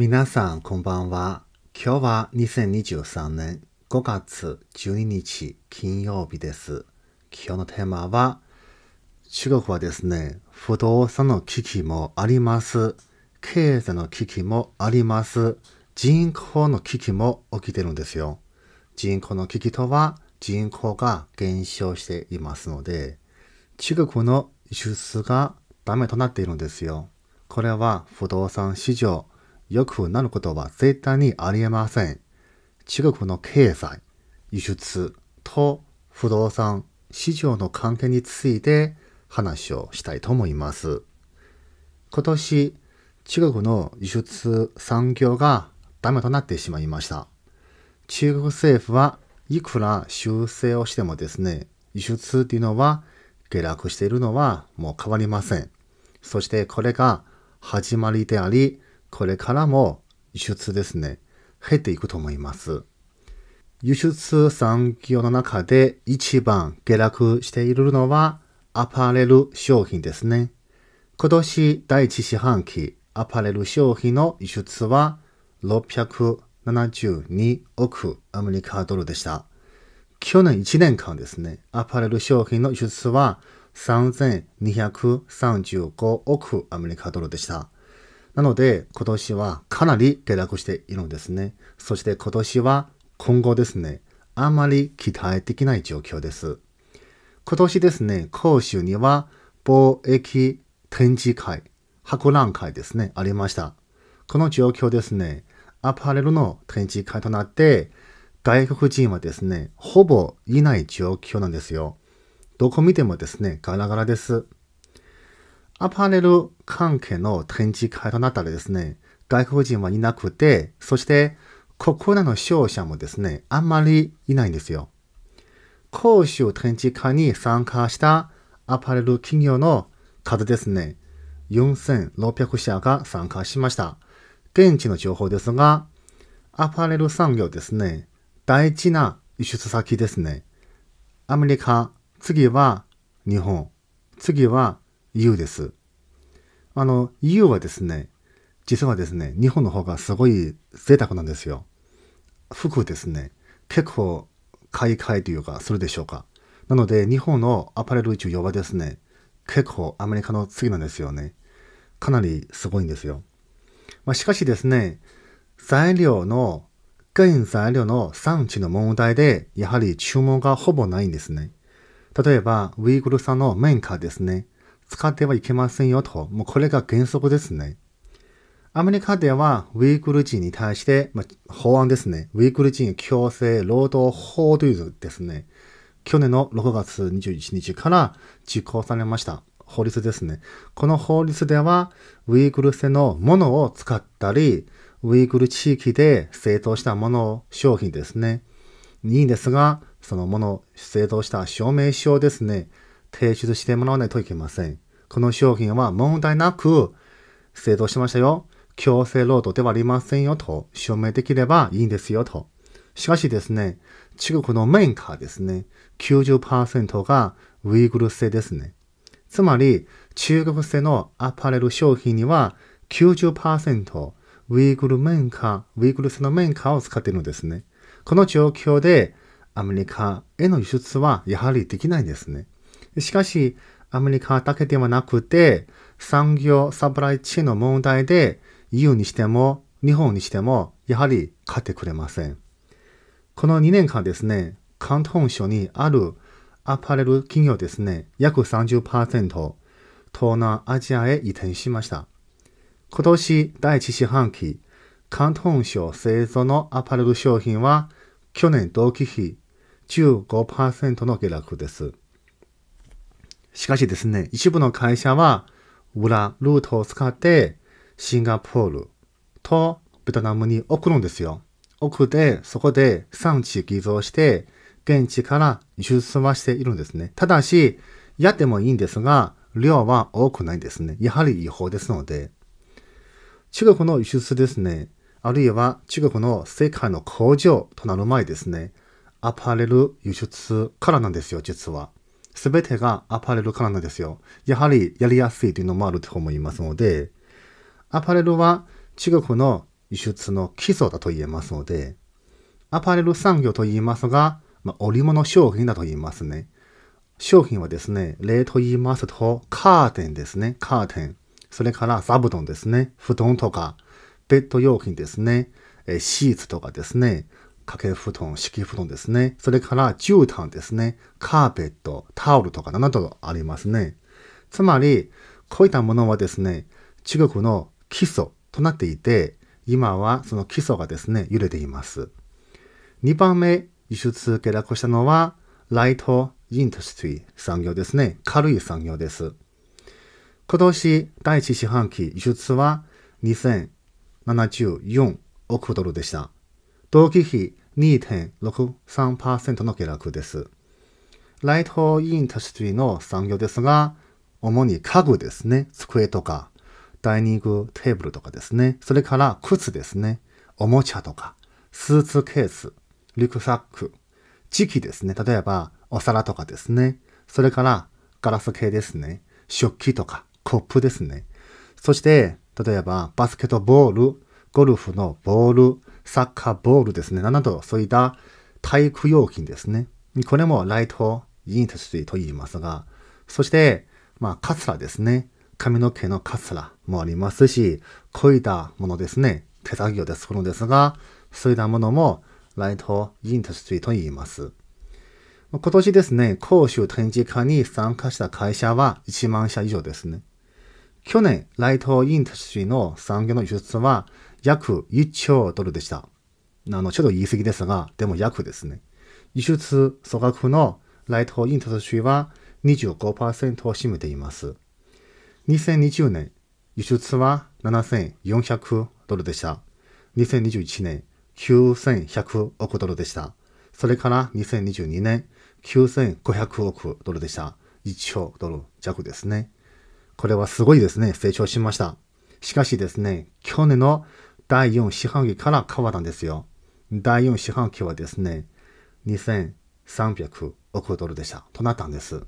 皆さん、こんばんは。今日は2023年5月12日金曜日です。今日のテーマは、中国はですね、不動産の危機もあります。経済の危機もあります。人口の危機も起きてるんですよ。人口の危機とは、人口が減少していますので、中国の輸出がダメとなっているんですよ。これは不動産市場くなることは絶対にありえません。中国の経済、輸出と不動産市場の関係について話をしたいと思います。今年、中国の輸出産業がダメとなってしまいました。中国政府はいくら修正をしてもですね、輸出っていうのは下落しているのはもう変わりません。そしてこれが始まりであり、これからも輸出ですね、減っていくと思います。輸出産業の中で一番下落しているのはアパレル商品ですね。今年第一四半期、アパレル商品の輸出は672億アメリカドルでした。去年1年間ですね、アパレル商品の輸出は3235億アメリカドルでした。なので、今年はかなり下落しているんですね。そして今年は今後ですね、あまり期待できない状況です。今年ですね、杭州には貿易展示会、博覧会ですね、ありました。この状況ですね、アパレルの展示会となって、外国人はですね、ほぼいない状況なんですよ。どこ見てもですね、ガラガラです。アパレル関係の展示会となったらですね、外国人はいなくて、そして国内の商社もですね、あんまりいないんですよ。公衆展示会に参加したアパレル企業の数ですね、4600社が参加しました。現地の情報ですが、アパレル産業ですね、大事な輸出先ですね。アメリカ、次は日本、次は U です。あの、U はですね、実はですね、日本の方がすごい贅沢なんですよ。服ですね、結構買い替えというか、するでしょうか。なので、日本のアパレル需要はですね、結構アメリカの次なんですよね。かなりすごいんですよ。まあ、しかしですね、材料の、原材料の産地の問題で、やはり注文がほぼないんですね。例えば、ウイグル産の綿花ですね。使ってはいけませんよと、もうこれが原則ですね。アメリカでは、ウイグル人に対して、まあ、法案ですね。ウイグル人強制労働法というですね、去年の6月21日から実行されました。法律ですね。この法律では、ウイグル製のものを使ったり、ウイグル地域で製造したものを商品ですね。いんですが、そのもの製造した証明書ですね、提出してもらわないといけません。この商品は問題なく製造しましたよ。強制労働ではありませんよと証明できればいいんですよと。しかしですね、中国のメーカーですね、90%がウイグル製ですね。つまり、中国製のアパレル商品には90%ウイグルメーカー、ウイグル製のメーカーを使っているんですね。この状況でアメリカへの輸出はやはりできないんですね。しかし、アメリカだけではなくて、産業サプライチェーンの問題で、EU にしても、日本にしても、やはり勝ってくれません。この2年間ですね、関東省にあるアパレル企業ですね、約30%、東南アジアへ移転しました。今年第1四半期、関東省製造のアパレル商品は、去年同期比15%の下落です。しかしですね、一部の会社は裏ルートを使ってシンガポールとベトナムに送るんですよ。送って、そこで産地偽造して、現地から輸出はしているんですね。ただし、やってもいいんですが、量は多くないんですね。やはり違法ですので。中国の輸出ですね。あるいは中国の世界の工場となる前ですね。アパレル輸出からなんですよ、実は。全てがアパレルからなんですよ。やはりやりやすいというのもあると思いますので、アパレルは中国の輸出の基礎だと言えますので、アパレル産業と言いますが、まあ、織物商品だと言いますね。商品はですね、例と言いますと、カーテンですね、カーテン。それから座布団ですね、布団とか、ベッド用品ですね、シーツとかですね、掛け布団、敷布団ですね。それから絨毯ですね。カーペット、タオルとかなどありますね。つまり、こういったものはですね、中国の基礎となっていて、今はその基礎がですね、揺れています。2番目、輸出下落したのは、ライトイントストリー産業ですね。軽い産業です。今年第1四半期輸出は2074億ドルでした。同期比2.63%の下落です。ライトインタシュリーの産業ですが、主に家具ですね。机とか、ダイニングテーブルとかですね。それから靴ですね。おもちゃとか、スーツケース、リュックサック、時期ですね。例えば、お皿とかですね。それから、ガラス系ですね。食器とか、コップですね。そして、例えば、バスケットボール、ゴルフのボール、サッカーボールですね、など、そういった体育用品ですね。これもライトインタストリーと言いますが、そして、まあ、カツラですね。髪の毛のカツラもありますし、こういったものですね。手作業で作るんですが、そういったものもライトインタストリーと言います。今年ですね、公衆展示会に参加した会社は1万社以上ですね。去年、ライトインタストリーの産業の輸出は約1兆ドルでした。あの、ちょっと言い過ぎですが、でも約ですね。輸出総額のライトイントロシーは25%を占めています。2020年、輸出は7400ドルでした。2021年、9100億ドルでした。それから2022年、9500億ドルでした。1兆ドル弱ですね。これはすごいですね、成長しました。しかしですね、去年の第4四半期から変わったんですよ。第4四半期はですね、2300億ドルでした。となったんです。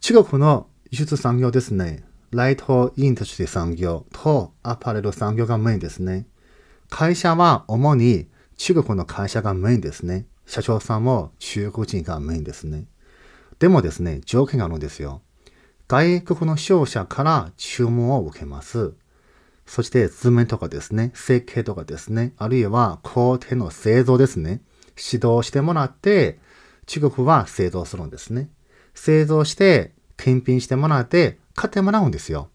中国の輸出産業ですね。ライトインタストー産業とアパレル産業がメインですね。会社は主に中国の会社がメインですね。社長さんも中国人がメインですね。でもですね、条件があるんですよ。外国の商社から注文を受けます。そして図面とかですね、設計とかですね、あるいは工程の製造ですね、指導してもらって、中国は製造するんですね。製造して、検品してもらって、買ってもらうんですよ。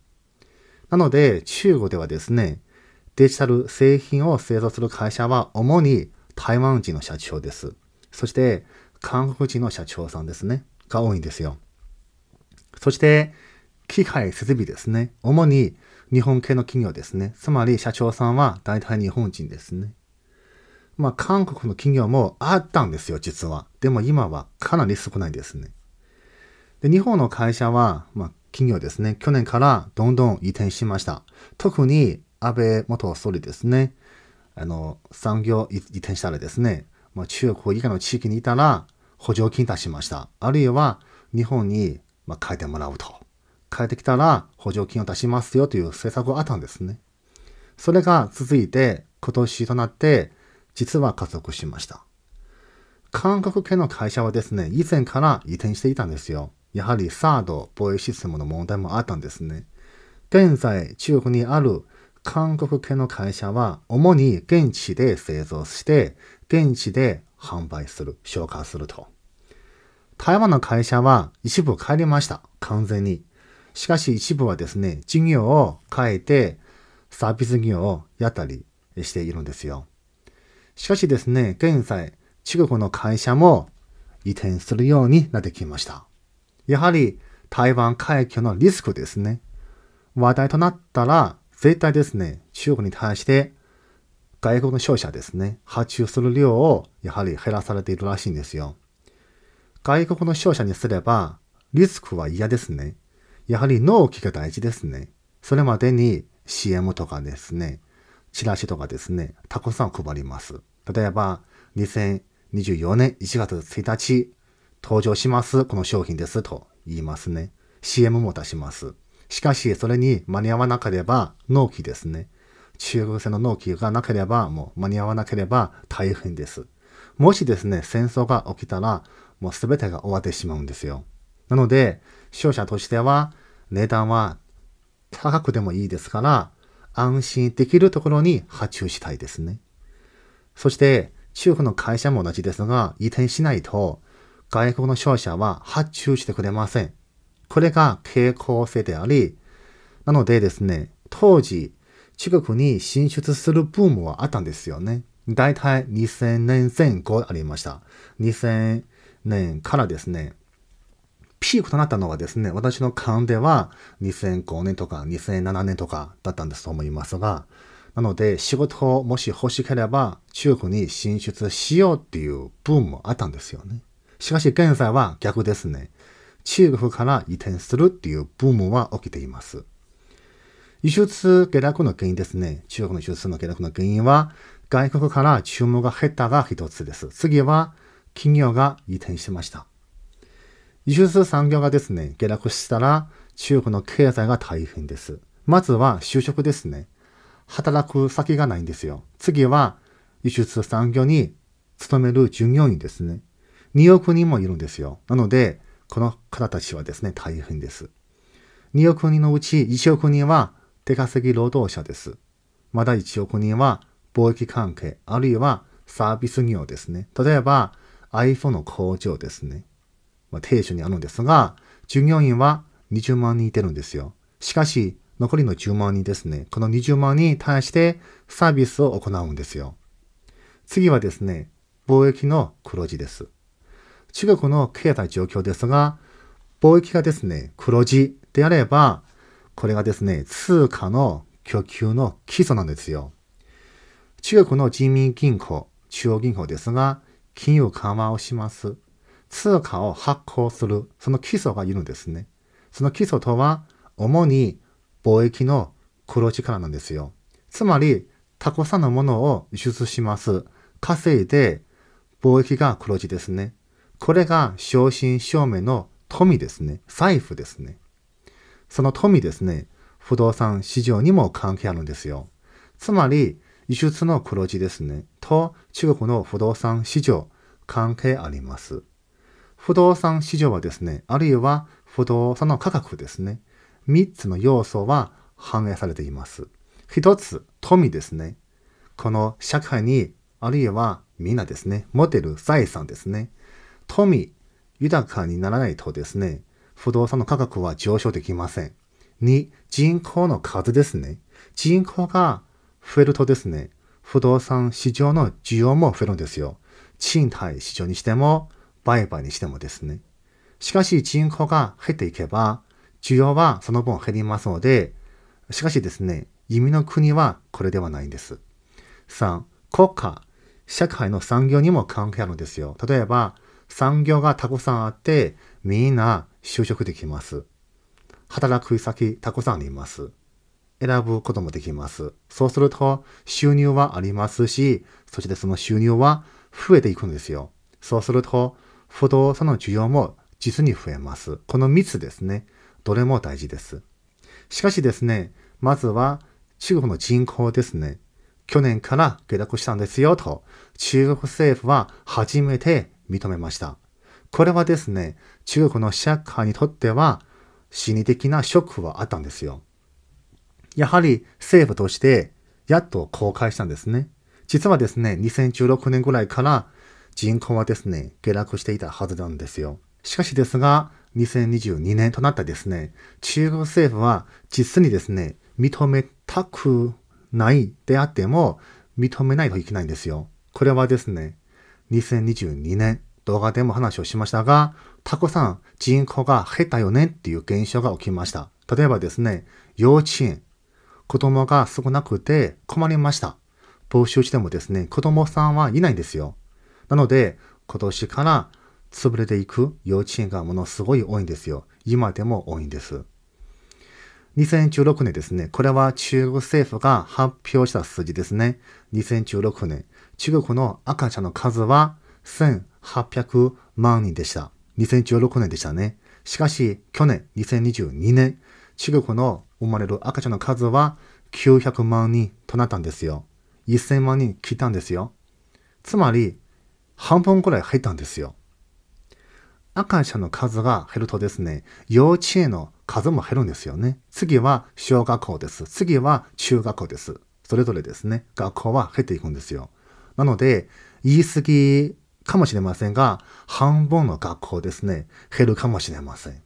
なので、中国ではですね、デジタル製品を製造する会社は主に台湾人の社長です。そして、韓国人の社長さんですね、が多いんですよ。そして、機械設備ですね。主に日本系の企業ですね。つまり社長さんは大体日本人ですね。まあ韓国の企業もあったんですよ、実は。でも今はかなり少ないですね。で、日本の会社は、まあ企業ですね、去年からどんどん移転しました。特に安倍元総理ですね、あの、産業移転したらですね、まあ中国以外の地域にいたら補助金出しました。あるいは日本に、まあ、書てもらうと。変えてきたら補助金を出しますよという政策があったんですね。それが続いて今年となって実は加速しました。韓国系の会社はですね、以前から移転していたんですよ。やはりサード防衛システムの問題もあったんですね。現在中国にある韓国系の会社は主に現地で製造して、現地で販売する、消化すると。台湾の会社は一部帰りました。完全に。しかし一部はですね、事業を変えてサービス業をやったりしているんですよ。しかしですね、現在、中国の会社も移転するようになってきました。やはり台湾海峡のリスクですね。話題となったら、絶対ですね、中国に対して外国の商社ですね、発注する量をやはり減らされているらしいんですよ。外国の商社にすれば、リスクは嫌ですね。やはり納期が大事ですね。それまでに CM とかですね、チラシとかですね、たくさん配ります。例えば、2024年1月1日、登場します、この商品ですと言いますね。CM も出します。しかし、それに間に合わなければ、納期ですね。中国製の納期がなければ、もう間に合わなければ大変です。もしですね、戦争が起きたら、もう全てが終わってしまうんですよ。なので、商社としては値段は高くでもいいですから、安心できるところに発注したいですね。そして、中国の会社も同じですが、移転しないと、外国の商社は発注してくれません。これが傾向性であり、なのでですね、当時、中国に進出するブームはあったんですよね。だいたい2000年前後ありました。2000年からですね、ピークとなったのがですね、私の勘では2005年とか2007年とかだったんですと思いますが、なので仕事をもし欲しければ中国に進出しようっていうブームもあったんですよね。しかし現在は逆ですね。中国から移転するっていうブームは起きています。輸出下落の原因ですね。中国の輸出の下落の原因は外国から注文が減ったが一つです。次は企業が移転しました。輸出産業がですね、下落したら中国の経済が大変です。まずは就職ですね。働く先がないんですよ。次は輸出産業に勤める従業員ですね。2億人もいるんですよ。なので、この方たちはですね、大変です。2億人のうち1億人は出稼ぎ労働者です。まだ1億人は貿易関係、あるいはサービス業ですね。例えば iPhone の工場ですね。まあ、亭にあるんですが、従業員は20万人いてるんですよ。しかし、残りの10万人ですね。この20万人に対してサービスを行うんですよ。次はですね、貿易の黒字です。中国の経済状況ですが、貿易がですね、黒字であれば、これがですね、通貨の供給の基礎なんですよ。中国の人民銀行、中央銀行ですが、金融緩和をします。通貨を発行する、その基礎がいるんですね。その基礎とは、主に貿易の黒字からなんですよ。つまり、たくさんのものを輸出します。稼いで、貿易が黒字ですね。これが正真正銘の富ですね。財布ですね。その富ですね、不動産市場にも関係あるんですよ。つまり、輸出の黒字ですね。と、中国の不動産市場、関係あります。不動産市場はですね、あるいは不動産の価格ですね、3つの要素は反映されています。1つ、富ですね。この社会に、あるいはみんなですね、持てる財産ですね。富、豊かにならないとですね、不動産の価格は上昇できません。2、人口の数ですね。人口が増えるとですね、不動産市場の需要も増えるんですよ。賃貸市場にしても、売買にしてもですね。しかし人口が減っていけば、需要はその分減りますので、しかしですね、味の国はこれではないんです。3、国家、社会の産業にも関係あるんですよ。例えば、産業がたくさんあって、みんな就職できます。働く先たくさんあります。選ぶこともできます。そうすると、収入はありますし、そしてその収入は増えていくんですよ。そうすると、不動産の需要も実に増えます。この3つですね。どれも大事です。しかしですね、まずは中国の人口ですね。去年から下落したんですよと、中国政府は初めて認めました。これはですね、中国の社会にとっては心理的なショックはあったんですよ。やはり政府としてやっと公開したんですね。実はですね、2016年ぐらいから人口はですね、下落していたはずなんですよ。しかしですが、2022年となったですね、中国政府は実にですね、認めたくないであっても、認めないといけないんですよ。これはですね、2022年動画でも話をしましたが、たくさん人口が減ったよねっていう現象が起きました。例えばですね、幼稚園。子供が少なくて困りました。募集してもですね、子供さんはいないんですよ。なので、今年から潰れていく幼稚園がものすごい多いんですよ。今でも多いんです。2016年ですね。これは中国政府が発表した数字ですね。2016年。中国の赤ちゃんの数は1800万人でした。2016年でしたね。しかし、去年、2022年、中国の生まれる赤ちゃんの数は900万人となったんですよ。1000万人来たんですよ。つまり、半分くらい入ったんですよ。赤ちゃんの数が減るとですね、幼稚園の数も減るんですよね。次は小学校です。次は中学校です。それぞれですね、学校は減っていくんですよ。なので、言い過ぎかもしれませんが、半分の学校ですね、減るかもしれません。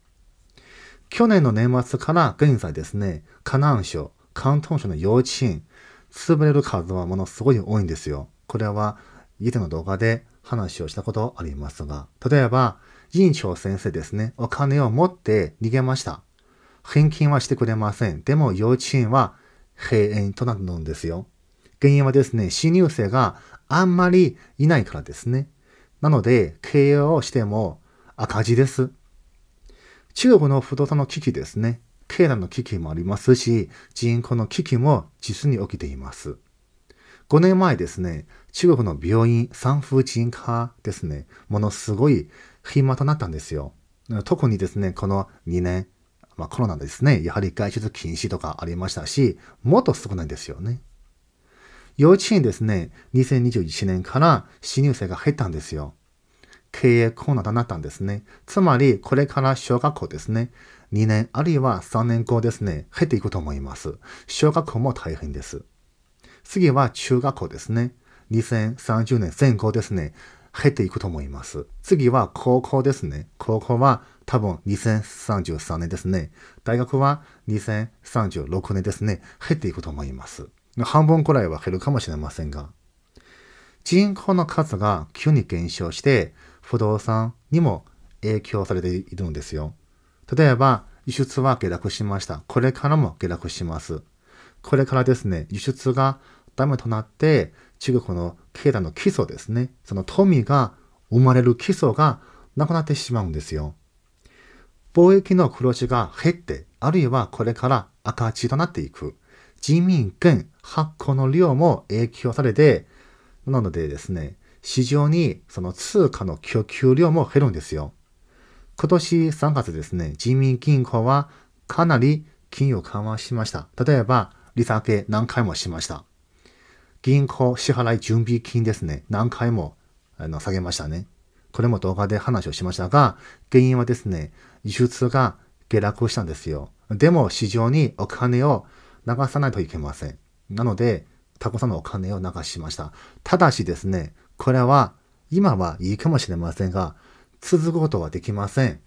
去年の年末から現在ですね、河南省、広東省の幼稚園、潰れる数はものすごい多いんですよ。これは以前の動画で話をしたことありますが、例えば、仁長先生ですね、お金を持って逃げました。返金はしてくれません。でも幼稚園は閉園となるんですよ。原因はですね、新入生があんまりいないからですね。なので、経営をしても赤字です。中国の不動産の危機ですね。経済の危機もありますし、人口の危機も実に起きています。5年前ですね、中国の病院、産婦人科ですね、ものすごい暇となったんですよ。特にですね、この2年、まあ、コロナですね、やはり外出禁止とかありましたし、もっと少ないんですよね。幼稚園ですね、2021年から新入生が減ったんですよ。経営コ難ナとなったんですね。つまり、これから小学校ですね、2年あるいは3年後ですね、減っていくと思います。小学校も大変です。次は中学校ですね。2030年前後ですね。減っていくと思います。次は高校ですね。高校は多分2033年ですね。大学は2036年ですね。減っていくと思います。半分くらいは減るかもしれませんが。人口の数が急に減少して、不動産にも影響されているんですよ。例えば、輸出は下落しました。これからも下落します。これからですね、輸出がダメとなって、中国の経済の基礎ですね、その富が生まれる基礎がなくなってしまうんですよ。貿易の黒字が減って、あるいはこれから赤字となっていく。人民元発行の量も影響されて、なのでですね、市場にその通貨の供給量も減るんですよ。今年3月ですね、人民銀行はかなり金融緩和しました。例えば、利下げ何回もしました。銀行支払い準備金ですね。何回も下げましたね。これも動画で話をしましたが、原因はですね、輸出が下落したんですよ。でも市場にお金を流さないといけません。なので、たくさんのお金を流しました。ただしですね、これは今はいいかもしれませんが、続くことはできません。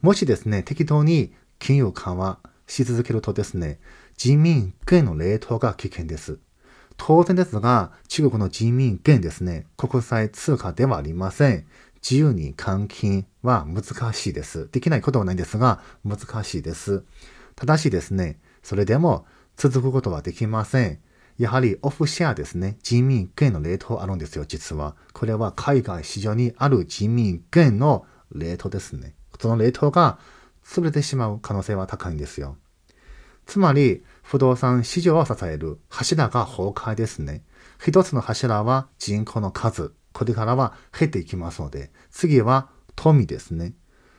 もしですね、適当に金融緩和し続けるとですね、人民元の冷凍が危険です。当然ですが、中国の人民元ですね、国際通貨ではありません。自由に換金は難しいです。できないことはないんですが、難しいです。ただしですね、それでも続くことはできません。やはりオフシェアですね。人民元の冷凍あるんですよ、実は。これは海外市場にある人民元のレートですね。その冷凍が潰れてしまう可能性は高いんですよ。つまり、不動産市場を支える柱が崩壊ですね。一つの柱は人口の数。これからは減っていきますので、次は富ですね。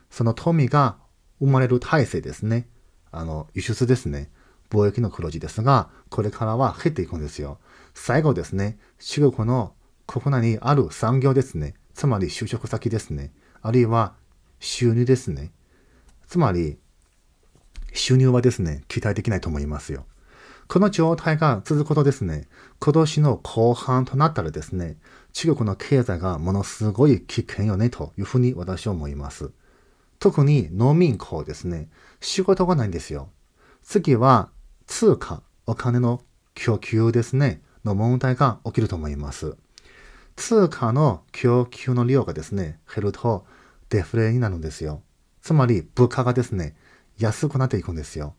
その富が生まれる体制ですね。あの、輸出ですね。貿易の黒字ですが、これからは減っていくんですよ。最後ですね、中国の国内にある産業ですね。つまり就職先ですね。あるいは収入ですね。つまり、収入はですね、期待できないと思いますよ。この状態が続くことですね、今年の後半となったらですね、中国の経済がものすごい危険よねというふうに私は思います。特に農民校ですね、仕事がないんですよ。次は通貨、お金の供給ですね、の問題が起きると思います。通貨の供給の量がですね、減るとデフレになるんですよ。つまり物価がですね、安くなっていくんですよ。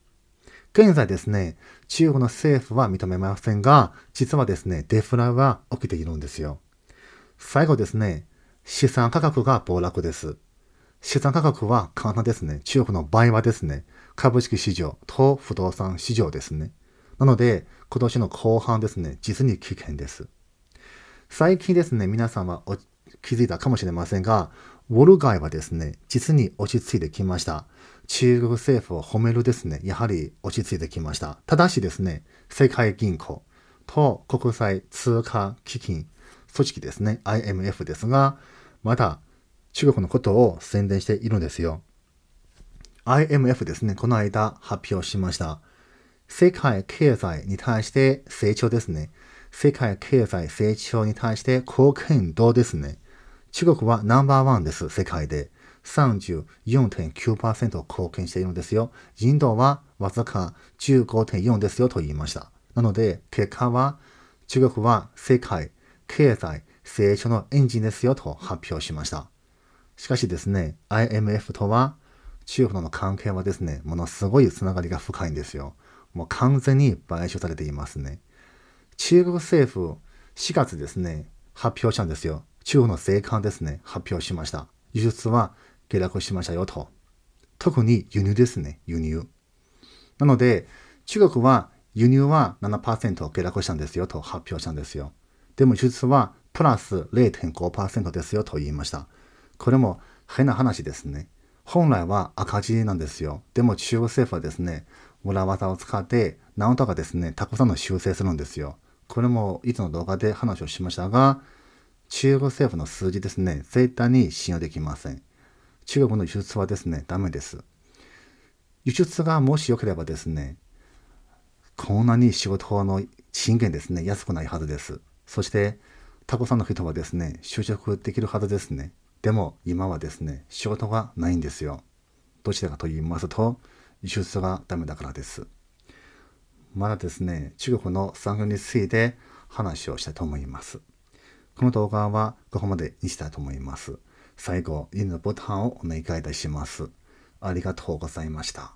現在ですね、中国の政府は認めませんが、実はですね、デフラは起きているんですよ。最後ですね、資産価格が暴落です。資産価格は簡単ですね。中国の場合はですね、株式市場と不動産市場ですね。なので、今年の後半ですね、実に危険です。最近ですね、皆さんは気づいたかもしれませんが、ウォル街はですね、実に落ち着いてきました。中国政府を褒めるですね、やはり落ち着いてきました。ただしですね、世界銀行と国際通貨基金組織ですね、IMF ですが、まだ中国のことを宣伝しているんですよ。IMF ですね、この間発表しました。世界経済に対して成長ですね。世界経済成長に対して貢献度ですね。中国はナンバーワンです、世界で。34.9%貢献しているんですよ。インドはわずか15.4ですよと言いました。なので、結果は中国は世界、経済、成長のエンジンですよと発表しました。しかしですね、IMF とは中国の関係はですね、ものすごいつながりが深いんですよ。もう完全に買収されていますね。中国政府4月ですね、発表したんですよ。中国の税関ですね、発表しました。輸出は下落しましたよと。特に輸入ですね、輸入。なので、中国は輸入は7%下落したんですよと発表したんですよ。でも、輸出はプラス0.5%ですよと言いました。これも変な話ですね。本来は赤字なんですよ。でも中国政府はですね、裏技を使って、なんとかですね、たくさんの修正するんですよ。これもいつの動画で話をしましたが、中国政府の数字ですね、絶対に信用できません。中国の輸出はですね、ダメです。輸出がもし良ければですね、こんなに仕事の賃金ですね、安くないはずです。そして、たくさんの人はですね、就職できるはずですね。でも、今はですね、仕事がないんですよ。どちらかと言いますと、輸出がダメだからです。まだですね、中国の産業について話をしたいと思います。この動画はここまでにしたいと思います。最後、いいねボタンをお願いいたします。ありがとうございました。